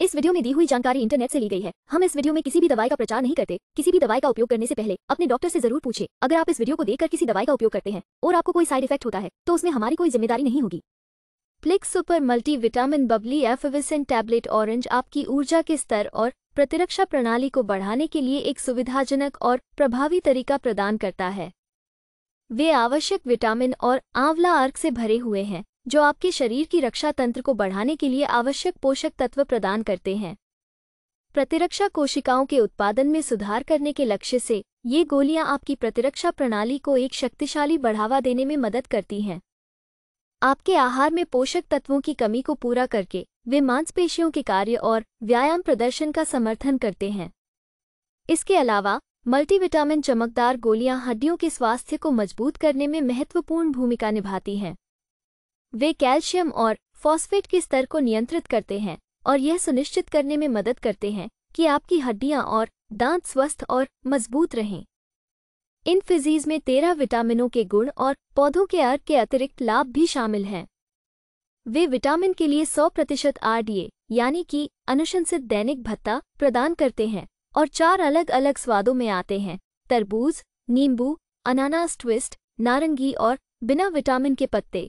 इस वीडियो में दी हुई जानकारी इंटरनेट से ली गई है हम इस वीडियो में किसी भी दवाई का प्रचार नहीं करते किसी भी दवाई का उपयोग करने से पहले अपने डॉक्टर से जरूर पूछे अगर आप इस वीडियो को देखकर किसी दवाई का उपयोग करते हैं और आपको कोई साइड इफेक्ट होता है तो उसमें हमारी कोई जिम्मेदारी नहीं होगी फ्लिक्स सुपर मल्टी विटामिन बबली एफविसन टैबलेट ऑरेंज आपकी ऊर्जा के स्तर और प्रतिरक्षा प्रणाली को बढ़ाने के लिए एक सुविधाजनक और प्रभावी तरीका प्रदान करता है वे आवश्यक विटामिन और आंवला अर्क से भरे हुए हैं जो आपके शरीर की रक्षा तंत्र को बढ़ाने के लिए आवश्यक पोषक तत्व प्रदान करते हैं प्रतिरक्षा कोशिकाओं के उत्पादन में सुधार करने के लक्ष्य से ये गोलियां आपकी प्रतिरक्षा प्रणाली को एक शक्तिशाली बढ़ावा देने में मदद करती हैं आपके आहार में पोषक तत्वों की कमी को पूरा करके वे मांसपेशियों के कार्य और व्यायाम प्रदर्शन का समर्थन करते हैं इसके अलावा मल्टीविटामिन चमकदार गोलियां हड्डियों के स्वास्थ्य को मजबूत करने में महत्वपूर्ण भूमिका निभाती हैं वे कैल्शियम और फॉस्फेट के स्तर को नियंत्रित करते हैं और यह सुनिश्चित करने में मदद करते हैं कि आपकी हड्डियां और दांत स्वस्थ और मजबूत रहें इन फिजीज में तेरह विटामिनों के गुण और पौधों के अर्क के अतिरिक्त लाभ भी शामिल हैं वे विटामिन के लिए 100 प्रतिशत आरडीए यानी कि अनुशंसित दैनिक भत्ता प्रदान करते हैं और चार अलग अलग स्वादों में आते हैं तरबूज नींबू अनानास ट्विस्ट नारंगी और बिना विटामिन के पत्ते